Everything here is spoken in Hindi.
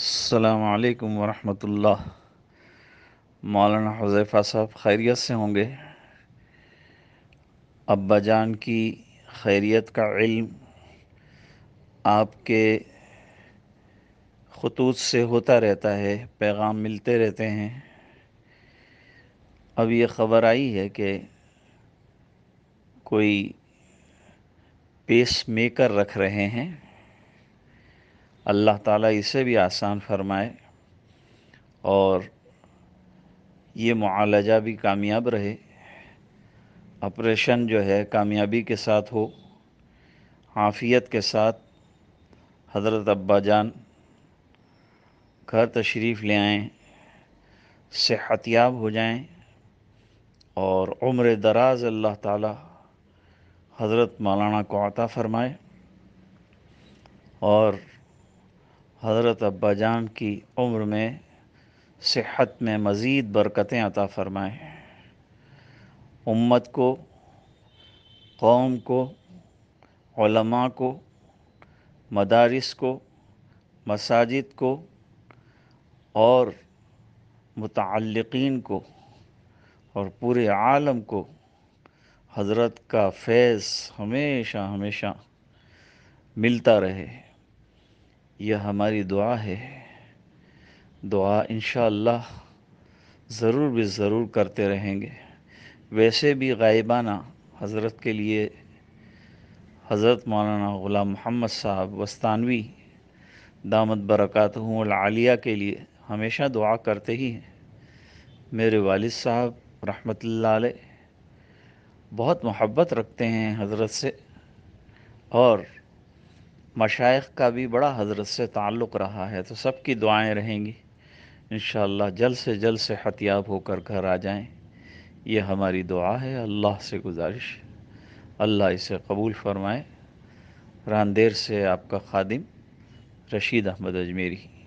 अल्लाम वरहमल मौलाना हजैफ़ा साहब खैरियत से होंगे अब्बा जान की खैरियत का इल्म आपके खतूत से होता रहता है पैगाम मिलते रहते हैं अब ये ख़बर आई है कि कोई पेस मेकर रख रहे हैं अल्लाह ताला इसे भी आसान फरमाए और ये मुआलजा भी कामयाब रहे ऑपरेशन जो है कामयाबी के साथ हो आफियत के साथ हज़रत अब्बा जान घर तशरीफ़ ले आएँ सेहतियाब हो जाएँ और उम्र दराज अल्लाह ताला हज़रत मौलाना को अता फ़रमाए और हज़रत अब्बा जान की उम्र में सेहत में मज़ीद बरकतें अता फ़रमाएँ उम्मत को कौम को उलमा को मदारस को मसाजिद को और मुतक़ीन को और पूरे आलम को हज़रत का फैज़ हमेशा हमेशा मिलता रहे यह हमारी दुआ है दुआ इन ज़रूर भी ज़रूर करते रहेंगे वैसे भी गायबाना हज़रत के लिए हज़रत मौलाना ग़ुलाम मोहम्मद साहब वस्तानवी दामद बरक़ात आलिया के लिए हमेशा दुआ करते ही हैं मेरे वालिद साहब रहमत बहुत मोहब्बत रखते हैं हज़रत से और मशाइ का भी बड़ा हजरत से ताल्लुक़ रहा है तो सबकी दुआएं रहेंगी इन जल्द से जल्द सेहतियाब होकर घर आ जाएं ये हमारी दुआ है अल्लाह से गुजारिश अल्लाह इसे कबूल फरमाए रानदेर से आपका खादिम रशीद अहमद अजमेरी